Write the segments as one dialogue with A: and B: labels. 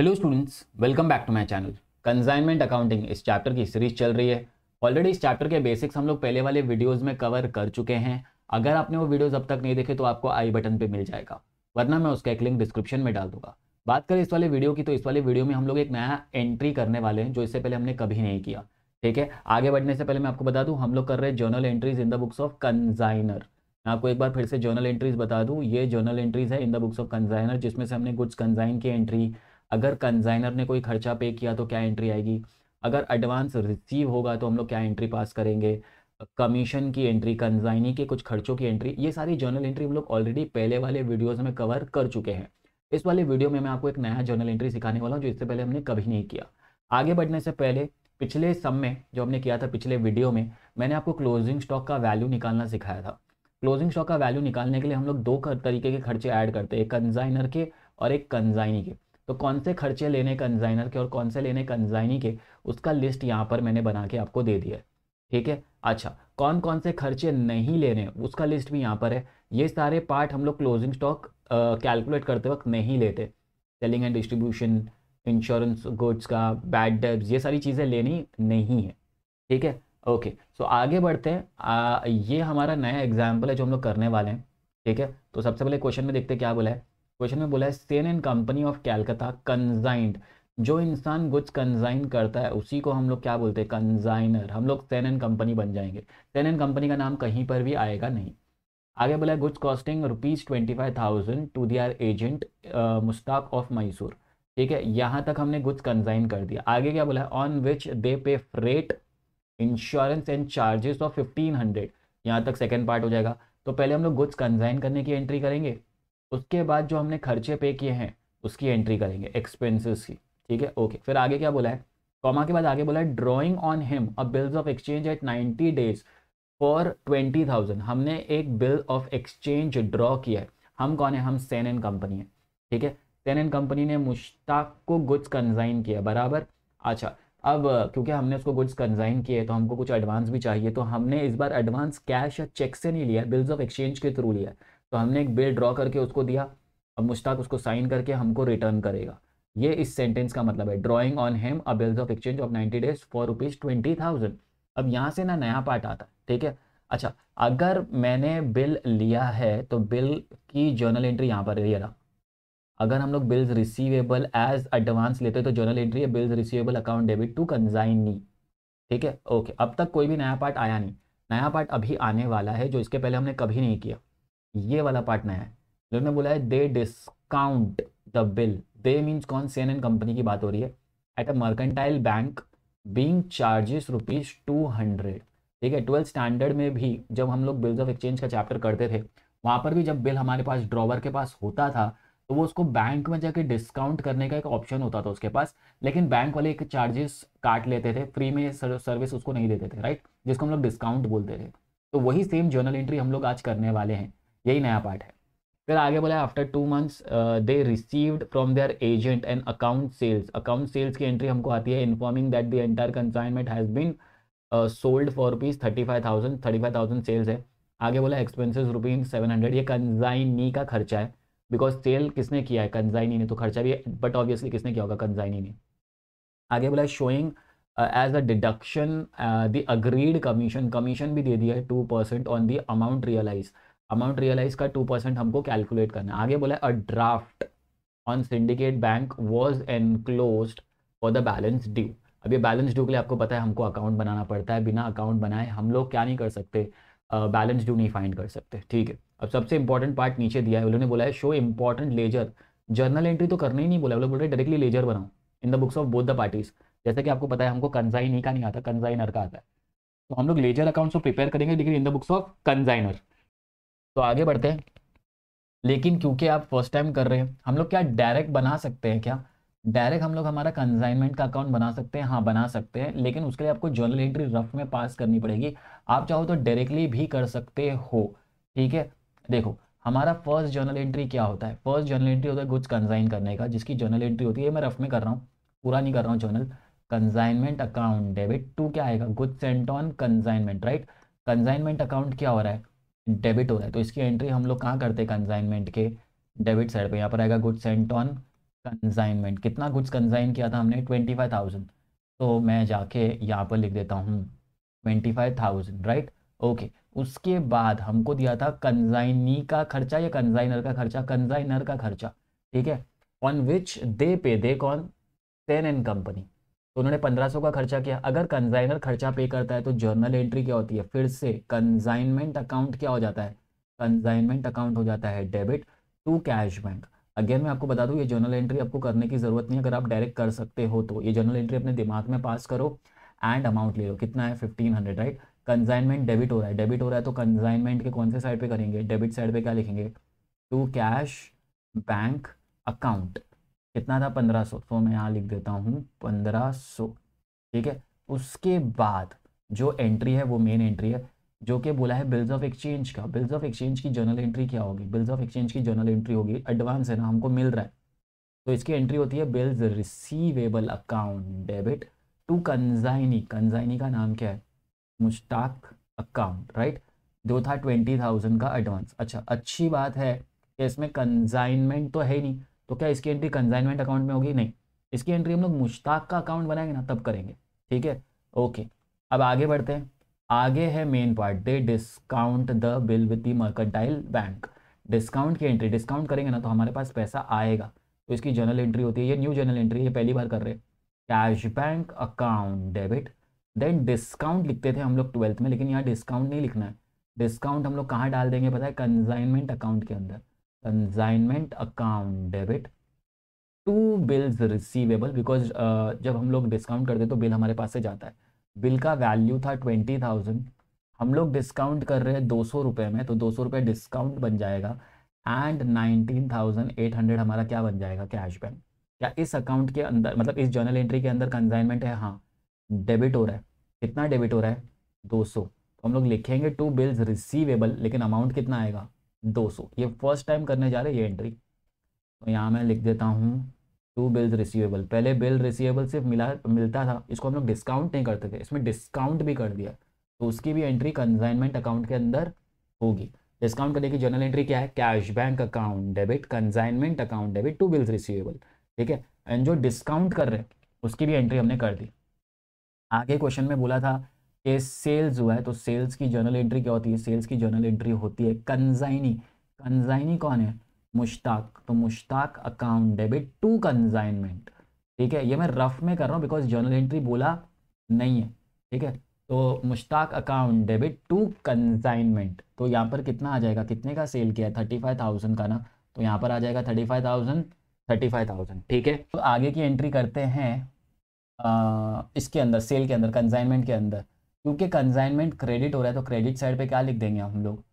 A: hello students welcome back to my channel consignment accounting इस chapter की series चल रही है ऑलरेडी इस चैप्टर के बेसिक्स हम लोग पहले वाले वीडियोस में कवर कर चुके हैं अगर आपने वो वीडियोस अब तक नहीं देखे तो आपको आई बटन पे मिल जाएगा वरना मैं उसका एक लिंक डिस्क्रिप्शन में डाल दूंगा बात करें इस वाले वीडियो की तो इस वाले वीडियो में हम लोग एक नया एंट्री करने वाले हैं जो इससे पहले हमने कभी नहीं किया ठीक है आगे बढ़ने से पहले मैं आपको बता दूँ हम लोग कर रहे हैं journal entries in the books of consignor मैं आपको एक बार फिर से जर्नल एंट्रीज बता दूँ ये जर्नल एंट्रीज है in the books of consignor जिसमें से हमने गुड्स कंजाइन की एंट्री अगर कंजाइनर ने कोई खर्चा पे किया तो क्या एंट्री आएगी अगर एडवांस रिसीव होगा तो हम लोग क्या एंट्री पास करेंगे कमीशन की एंट्री कंजाइनी के कुछ खर्चों की एंट्री ये सारी जर्नल एंट्री हम लोग ऑलरेडी पहले वाले वीडियोज़ में कवर कर चुके हैं इस वाले वीडियो में मैं आपको एक नया जर्नल एंट्री सिखाने वाला हूँ जो इससे पहले हमने कभी नहीं किया आगे बढ़ने से पहले पिछले सम में जो हमने किया था पिछले वीडियो में मैंने आपको क्लोजिंग स्टॉक का वैल्यू निकालना सिखाया था क्लोजिंग स्टॉक का वैल्यू निकालने के लिए हम लोग दो तरीके के खर्चे ऐड करते हैं एक कंजाइनर के और एक कंजाइनी के तो कौन से खर्चे लेने कंजाइनर के और कौन से लेने कंजाइनी के उसका लिस्ट यहाँ पर मैंने बना के आपको दे दिया है ठीक है अच्छा कौन कौन से खर्चे नहीं लेने उसका लिस्ट भी यहाँ पर है ये सारे पार्ट हम लोग क्लोजिंग स्टॉक कैलकुलेट करते वक्त नहीं लेते selling and distribution insurance goods का बैड डेब्स ये सारी चीज़ें लेनी नहीं है ठीक है ओके सो आगे बढ़ते हैं आ, ये हमारा नया एग्जाम्पल है जो हम लोग करने वाले हैं ठीक है तो सबसे पहले क्वेश्चन में देखते क्या बोला है क्वेश्चन में बोला है Sen and company of Calcutta consigned जो इंसान गुड्स कंजाइन करता है उसी को हम लोग क्या बोलते हैं कंजाइनर हम लोग सेन एंड कंपनी बन जाएंगे सेन एंड कंपनी का नाम कहीं पर भी आएगा नहीं आगे बोला है goods costing rupees twenty five thousand to their agent Mushtaq of Mysore ठीक है यहाँ तक हमने गुड्स कंजाइन कर दिया आगे क्या बोला है on which they pay freight insurance and charges of fifteen hundred यहाँ तक सेकेंड पार्ट हो जाएगा तो पहले हम लोग गुड्स कंजाइन करने की एंट्री करेंगे उसके बाद जो हमने खर्चे पे किए हैं उसकी एंट्री करेंगे एक्सपेंसेस की ठीक है ओके फिर आगे क्या बोला है कॉमा के बाद आगे बोला है drawing on him a bills of exchange at ninety days for twenty thousand हमने एक बिल ऑफ एक्सचेंज ड्रॉ किया है हम कौन है हम सेन एंड कंपनी है ठीक है सेन एंड कंपनी ने मुश्ताक को गुड्स कंजाइन किया बराबर अच्छा अब क्योंकि हमने उसको गुड्स कंजाइन किए तो हमको कुछ एडवांस भी चाहिए तो हमने इस बार एडवांस कैश या चेक से नहीं लिया बिल्स ऑफ एक्सचेंज के थ्रू लिया तो हमने एक बिल ड्रॉ करके उसको दिया अब मुश्ताक उसको साइन करके हमको रिटर्न करेगा ये इस सेंटेंस का मतलब है drawing on him a bills of exchange of ninety days for rupees twenty thousand अब यहाँ से ना नया पार्ट आता है ठीक है अच्छा अगर मैंने बिल लिया है तो बिल की जर्नल एंट्री यहाँ पर ये रहा अगर हम लोग बिल्स रिसीवेबल एज एडवांस लेते तो जर्नल एंट्री है bills receivable account debit to नी ठीक है ओके अब तक कोई भी नया पार्ट आया नहीं नया पार्ट अभी आने वाला है जो इसके पहले हमने कभी नहीं किया ये वाला पार्ट नया है इन्होंने बोला है they discount the bill they means कौन सी कंपनी की बात हो रही है at a mercantile bank being charges rupees two hundred ठीक है ट्वेल्थ स्टैंडर्ड में भी जब हम लोग बिल्स ऑफ एक्सचेंज का चैप्टर करते थे वहाँ पर भी जब बिल हमारे पास ड्रॉवर के पास होता था तो वो उसको बैंक में जाके डिस्काउंट करने का एक ऑप्शन होता था उसके पास लेकिन बैंक वाले एक चार्जेस काट लेते थे फ्री में सर्विस उसको नहीं देते थे राइट जिसको हम लोग डिस्काउंट बोलते थे तो वही सेम जर्नल एंट्री हम लोग आज करने वाले हैं यही नया पार्ट है फिर आगे बोला after two months they received from their agent and account sales account sales की एंट्री हमको आती है informing that the entire consignment has been sold for rupees thirty five thousand thirty five thousand sales है आगे बोला expenses rupees seven hundred ये consignee का खर्चा है बिकॉज सेल किसने किया है कंजाइनी ने तो खर्चा भी है बट ऑब्वियसली किसने किया होगा कंजाइनी ने आगे बोला showing as a deduction the agreed commission commission भी दे दिया है two percent on the amount realise amount realise का टू परसेंट हमको कैलकुलेट करना है आगे बोला है a draft on Syndicate Bank was enclose for the balance due अब ये बैलेंस ड्यू के लिए आपको पता है हमको अकाउंट बनाना पड़ता है बिना अकाउंट बनाए हम लोग क्या नहीं कर सकते बैलेंस uh, ड्यू नहीं फाइंड कर सकते ठीक है अब सबसे इंपॉर्टेंट पार्ट नीचे दिया है उन्होंने बोला है show important ledger journal entry तो करने ही नहीं बोला बोल रहे डायरेक्टली लेजर बनाओ in the books of both the parties जैसे कि आपको पता है हमको कंजाइनी का नहीं आता कंजाइनर का आता है तो हम लोग लेजर अकाउंट्स को प्रिपेयर करेंगे लेकिन in the books of consignor तो आगे बढ़ते हैं लेकिन क्योंकि आप फर्स्ट टाइम कर रहे हैं हम लोग क्या डायरेक्ट बना सकते हैं क्या डायरेक्ट हम लोग हमारा कंजाइनमेंट का अकाउंट बना सकते हैं हाँ बना सकते हैं लेकिन उसके लिए आपको जर्नल एंट्री रफ में पास करनी पड़ेगी आप चाहो तो डायरेक्टली भी कर सकते हो ठीक है देखो हमारा फर्स्ट जर्नल एंट्री क्या होता है फर्स्ट जर्नल एंट्री होता है गुड्स कंजाइन करने का जिसकी जर्नल एंट्री होती है मैं रफ में कर रहा हूँ पूरा नहीं कर रहा हूँ journal consignment account debit to क्या आएगा goods sent on consignment right consignment account क्या हो रहा है डेबिट हो रहा है तो इसकी एंट्री हम लोग कहाँ करते हैं कंजाइनमेंट के डेबिट साइड पे यहाँ पर आएगा गुड्स सेंट ऑन कंजाइनमेंट कितना गुड्स कंजाइन किया था हमने ट्वेंटी फाइव थाउजेंड तो मैं जाके यहाँ पर लिख देता हूँ twenty five thousand right okay उसके बाद हमको दिया था कंजाइनी का खर्चा या कंजाइनर का खर्चा कंजाइनर का खर्चा ठीक है ऑन विच दे पे दे कौन सेन एंड कंपनी तो उन्होंने पंद्रह सौ का खर्चा किया अगर कंजाइनर खर्चा पे करता है तो जर्नल एंट्री क्या होती है फिर से कंजाइनमेंट अकाउंट क्या हो जाता है कंजाइनमेंट अकाउंट हो जाता है debit to cash bank again मैं आपको बता दूं ये जर्नल एंट्री आपको करने की ज़रूरत नहीं है अगर आप डायरेक्ट कर सकते हो तो ये जर्नल एंट्री अपने दिमाग में पास करो एंड अमाउंट ले लो कितना है fifteen hundred right consignment debit हो रहा है डेबिट हो रहा है तो कंजाइनमेंट के कौन से साइड पे करेंगे डेबिट साइड पे क्या लिखेंगे टू कैश बैंक अकाउंट कितना था पंद्रह सौ तो मैं यहाँ लिख देता हूँ पंद्रह सौ ठीक है उसके बाद जो एंट्री है वो मेन एंट्री है जो कि बोला है बिल्स ऑफ एक्सचेंज का बिल्स ऑफ एक्सचेंज की जर्नल एंट्री क्या होगी बिल्स ऑफ एक्सचेंज की जर्नल एंट्री होगी एडवांस है ना हमको मिल रहा है तो इसकी एंट्री होती है bills receivable account debit to consignee consignee का नाम क्या है मुश्ताक अकाउंट राइट जो था ट्वेंटी थाउजेंड का एडवांस अच्छा अच्छी बात है कि इसमें कंजाइनमेंट तो है ही नहीं तो क्या इसकी एंट्री कंजाइनमेंट अकाउंट में होगी नहीं इसकी एंट्री हम लोग मुश्ताक का अकाउंट बनाएंगे ना तब करेंगे ठीक है ओके अब आगे बढ़ते हैं आगे है main part they discount the bill with the mercantile bank discount की एंट्री डिस्काउंट करेंगे ना तो हमारे पास पैसा आएगा तो इसकी जनरल एंट्री होती है ये न्यू जनरल एंट्री ये पहली बार कर रहे हैं cash bank account debit then discount लिखते थे हम लोग ट्वेल्थ में लेकिन यहाँ डिस्काउंट नहीं लिखना है डिस्काउंट हम लोग कहाँ डाल देंगे पता है कंजाइनमेंट अकाउंट के अंदर consignment account debit to bills receivable because जब हम लोग डिस्काउंट करते तो बिल हमारे पास से जाता है बिल का वैल्यू था ट्वेंटी थाउजेंड हम लोग डिस्काउंट कर रहे हैं दो सौ रुपये में तो दो सौ रुपये डिस्काउंट बन जाएगा and nineteen thousand eight hundred हमारा क्या बन जाएगा कैशबैक क्या इस अकाउंट के अंदर मतलब इस जर्नल एंट्री के अंदर कंजाइनमेंट है हाँ डेबिट हो रहा है कितना डेबिट हो रहा है दो सौ तो हम लोग लिखेंगे टू बिल्स रिसीवेबल लेकिन अमाउंट कितना आएगा 200 ये फर्स्ट टाइम करने जा रहे हैं ये एंट्री तो यहाँ मैं लिख देता हूँ टू बिल्स रिसीवेबल पहले बिल रिसीवेबल सिर्फ मिला मिलता था इसको हम लोग डिस्काउंट नहीं करते थे इसमें डिस्काउंट भी कर दिया तो उसकी भी एंट्री कंजाइनमेंट अकाउंट के अंदर होगी डिस्काउंट करने की जनरल एंट्री क्या है cash bank account debit consignment account debit to bills receivable ठीक है एंड जो डिस्काउंट कर रहे हैं उसकी भी एंट्री हमने कर दी आगे क्वेश्चन में बोला था कि सेल्स हुआ है तो सेल्स की जर्नल एंट्री क्या होती है सेल्स की जर्नल एंट्री होती है कंजाइनी कंजाइनी कौन है मुश्ताक तो Mushtaq account debit to consignment ठीक है ये मैं रफ में कर रहा हूँ बिकॉज जर्नल एंट्री बोला नहीं है ठीक है तो Mushtaq account debit to consignment तो यहाँ पर कितना आ जाएगा कितने का सेल किया थर्टी फाइव थाउजेंड का ना तो यहाँ पर आ जाएगा thirty five thousand thirty five thousand ठीक है तो आगे की एंट्री करते हैं आ, इसके अंदर सेल के अंदर कंजाइनमेंट के अंदर क्योंकि कंजाइनमेंट क्रेडिट हो रहा है तो क्रेडिट साइड पे क्या लिख देंगे हम लोग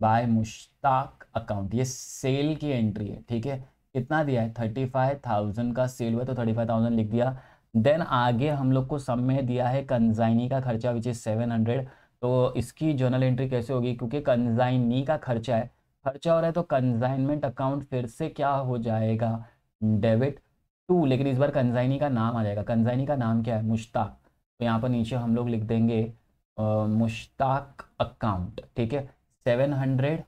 A: बाय मुश्ताक अकाउंट ये सेल की एंट्री है ठीक है कितना दिया है थर्टी फाइव थाउजेंड का सेल हुआ तो थर्टी फाइव थाउजेंड लिख दिया देन आगे हम लोग को सब में दिया है कंजाइनी का खर्चा विच इज़ सेवन हंड्रेड तो इसकी जर्नल एंट्री कैसे होगी क्योंकि कंजाइनी का खर्चा है खर्चा हो रहा है तो कंजाइनमेंट अकाउंट फिर से क्या हो जाएगा डेबिट टू लेकिन इस बार कंजाइनी का नाम आ जाएगा कंजाइनी का नाम क्या है मुश्ताक तो यहाँ पर नीचे हम लोग लिख देंगे आ, मुश्ताक अकाउंट ठीक है सेवन हंड्रेड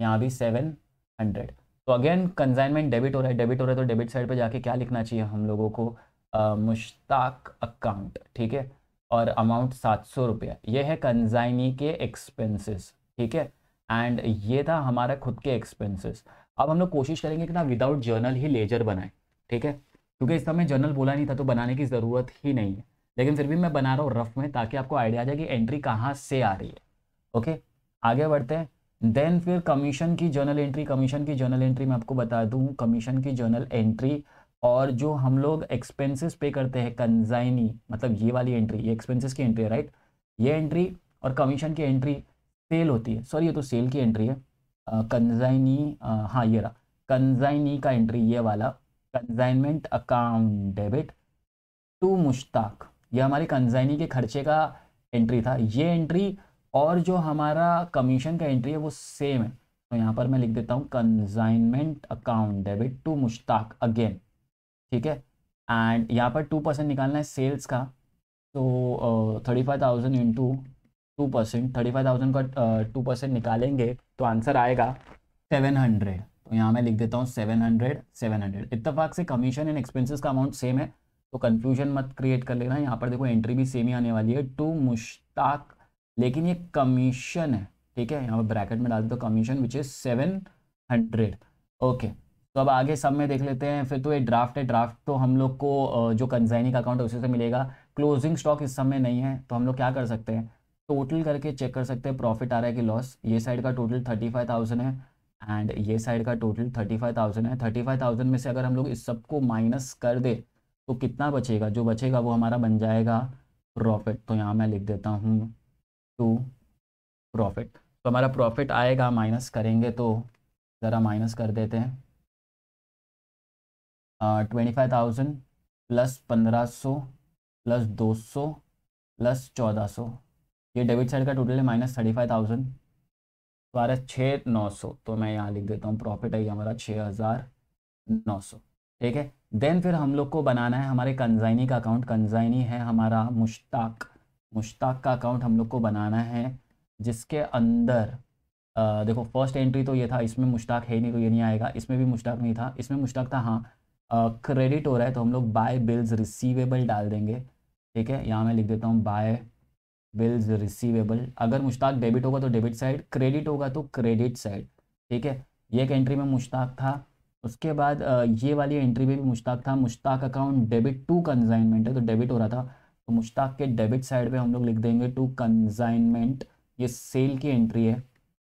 A: यहाँ भी सेवन हंड्रेड तो अगेन कंजाइनमेंट डेबिट हो रहा है डेबिट हो रहा है तो डेबिट साइड पर जाके क्या लिखना चाहिए हम लोगों को आ, मुश्ताक अकाउंट ठीक है और अमाउंट सात सौ रुपया ये है कंजाइनी के एक्सपेंसेस ठीक है एंड ये था हमारा खुद के एक्सपेंसेस अब हम लोग कोशिश करेंगे कि ना विदाउट जर्नल ही लेजर बनाए ठीक है क्योंकि इस समय जर्नल बोला नहीं था तो बनाने की ज़रूरत ही नहीं है लेकिन फिर भी मैं बना रहा हूँ रफ में ताकि आपको आइडिया आ जाए कि एंट्री कहाँ से आ रही है ओके आगे बढ़ते हैं देन फिर कमीशन की जर्नल एंट्री कमीशन की जर्नल एंट्री मैं आपको बता दूँ कमीशन की जर्नल एंट्री और जो हम लोग एक्सपेंसेस पे करते हैं कंजाइनी मतलब ये वाली एंट्री ये एक्सपेंसेस की एंट्री है राइट ये एंट्री और कमीशन की एंट्री सेल होती है सॉरी ये तो सेल की एंट्री है कंजाइनी हाँ ये रहा कंजाइनी का एंट्री ये वाला consignment account debit to Mushtaq ये हमारी कंजाइनी के खर्चे का एंट्री था ये एंट्री और जो हमारा कमीशन का एंट्री है वो सेम है तो यहाँ पर मैं लिख देता हूँ consignment account debit to Mushtaq again ठीक है एंड यहाँ पर टू परसेंट निकालना है सेल्स का तो thirty five thousand into two percent thirty five thousand का टू परसेंट निकालेंगे तो आंसर आएगा सेवन हंड्रेड तो यहाँ मैं लिख देता हूँ सेवन हंड्रेड सेवन हंड्रेड इतफाक से कमीशन एंड एक्सपेंसिस का अमाउंट सेम है तो कंफ्यूजन मत क्रिएट कर लेना यहाँ पर देखो एंट्री भी सेम ही आने वाली है टू मुश्ताक लेकिन ये कमीशन है ठीक है यहाँ पर ब्रैकेट में डाल दो commission which is seven hundred okay तो अब आगे सब में देख लेते हैं फिर तो ये ड्राफ्ट है ड्राफ्ट तो हम लोग को जो कंजाइनिंग अकाउंट है उसी से मिलेगा क्लोजिंग स्टॉक इस सब में नहीं है तो हम लोग क्या कर सकते हैं टोटल करके चेक कर सकते हैं प्रॉफिट आ रहा है कि लॉस ये साइड का टोटल थर्टी फाइव थाउजेंड है एंड ये साइड का टोटल थर्टी फाइव थाउजेंड है थर्टी फाइव थाउजेंड में से अगर हम लोग इस सबको माइनस कर दे तो कितना बचेगा जो बचेगा वो हमारा बन जाएगा प्रॉफिट तो यहाँ मैं लिख देता हूँ टू प्रॉफिट तो हमारा प्रॉफिट आएगा माइनस करेंगे तो ज़रा माइनस कर देते हैं ट्वेंटी फाइव थाउजेंड प्लस पंद्रह सौ प्लस दो सौ प्लस चौदह सौ ये डेबिट साइड का टोटल है माइनस थर्टी फाइव थाउजेंड बारह छः नौ सौ तो मैं यहाँ लिख देता हूँ प्रॉफिट है हमारा छः हज़ार नौ सौ ठीक है देन फिर हम लोग को बनाना है हमारे कंजाइनी का अकाउंट कंजाइनी है हमारा मुश्ताक मुश्ताक का अकाउंट हम लोग को बनाना है जिसके अंदर आ, देखो फर्स्ट एंट्री तो ये था इसमें मुश्ताक है नहीं तो ये नहीं आएगा इसमें भी मुश्ताक नहीं था इसमें मुश्ताक था हाँ क्रेडिट हो रहा है तो हम लोग बाय बिल्स रिसीवेबल डाल देंगे ठीक है यहाँ मैं लिख देता हूँ बाय बिल्स रिसीवेबल अगर मुश्ताक डेबिट होगा तो डेबिट साइड क्रेडिट होगा तो क्रेडिट साइड ठीक है ये एक एंट्री में मुश्ताक था उसके बाद ये वाली एंट्री में भी मुश्ताक था Mushtaq account debit to consignment है तो डेबिट हो रहा था तो मुश्ताक के डेबिट साइड पे हम लोग लिख देंगे टू कंजाइनमेंट ये सेल की एंट्री है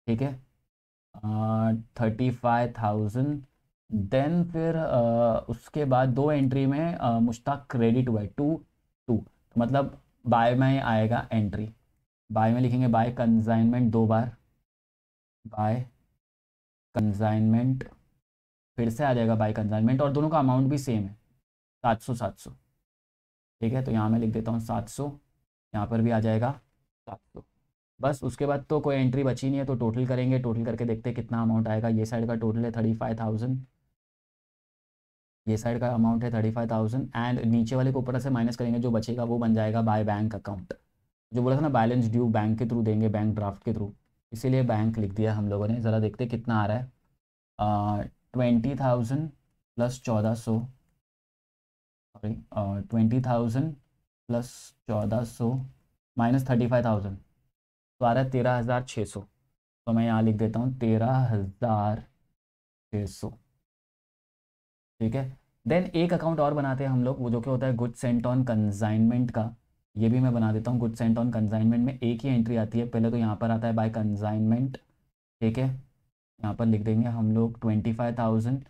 A: ठीक है थर्टी फाइव थाउजेंड देन फिर आ, उसके बाद दो एंट्री में आ, मुश्ताक क्रेडिट हुआ है टू टू तो मतलब बाय में आएगा एंट्री बाय में लिखेंगे बाय कंजाइनमेंट दो बार बाय कंजाइनमेंट फिर से आ जाएगा बाई कंसाइनमेंट और दोनों का अमाउंट भी सेम है सात सौ सात सौ ठीक है तो यहाँ मैं लिख देता हूँ सात सौ यहाँ पर भी आ जाएगा सात सौ बस उसके बाद तो कोई एंट्री बची नहीं है तो टोटल करेंगे टोटल करके देखते हैं कितना अमाउंट आएगा ये साइड का टोटल है थर्टी फाइव थाउजेंड ये साइड का अमाउंट है थर्टी फाइव थाउजेंड एंड नीचे वाले को ऊपर से माइनस करेंगे जो बचेगा वो बन जाएगा बाय बैंक अकाउंट जो बोला था ना बैलेंस ड्यू बैंक के थ्रू देंगे बैंक ड्राफ्ट के थ्रू इसीलिए बैंक लिख दिया हम लोगों ने ज़रा देखते कितना आ रहा है ट्वेंटी थाउजेंड प्लस चौदह सौ सॉरी ट्वेंटी थाउजेंड प्लस चौदह सौ माइनस थर्टी फाइव थाउजेंड तो आ रहा है तेरह हज़ार छः सौ तो मैं यहाँ लिख देता हूँ तेरह हज़ार छः सौ ठीक है देन एक अकाउंट और बनाते हैं हम लोग वो जो क्या होता है गुड सेंट ऑन कंजाइनमेंट का ये भी मैं बना देता हूँ गुड सेंट ऑन कंजाइनमेंट में एक ही एंट्री आती है पहले तो यहाँ पर आता है बाय कंजाइनमेंट ठीक है यहाँ पर लिख देंगे हम लोग ट्वेंटी फाइव थाउजेंड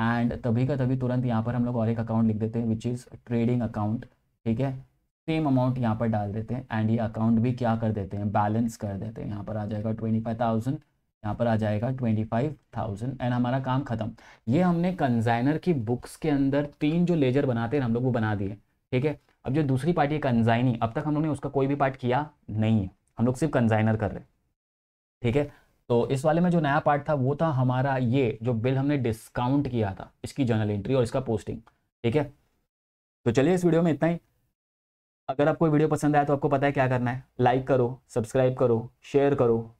A: एंड तभी का तभी तुरंत यहाँ पर हम लोग और एक अकाउंट लिख देते हैं विच इज़ ट्रेडिंग अकाउंट ठीक है सेम अमाउंट यहाँ पर डाल देते हैं एंड ये अकाउंट भी क्या कर देते हैं बैलेंस कर देते हैं यहाँ पर आ जाएगा ट्वेंटी फाइव थाउजेंड यहाँ पर आ जाएगा ट्वेंटी फाइव थाउजेंड एंड हमारा काम खत्म ये हमने कंजाइनर की बुक्स के अंदर तीन जो लेजर बनाते हैं हम लोग वो बना दिए ठीक है अब जो दूसरी पार्टी है कंजाइनी अब तक हम लोग ने उसका कोई भी पार्ट किया नहीं है हम लोग सिर्फ कंजाइनर कर रहे हैं ठीक है तो इस वाले में जो नया पार्ट था वो था हमारा ये जो बिल हमने डिस्काउंट किया था इसकी जर्नल एंट्री और इसका पोस्टिंग ठीक है तो चलिए इस वीडियो में इतना ही अगर आपको वीडियो पसंद आया तो आपको पता है क्या करना है लाइक करो सब्सक्राइब करो शेयर करो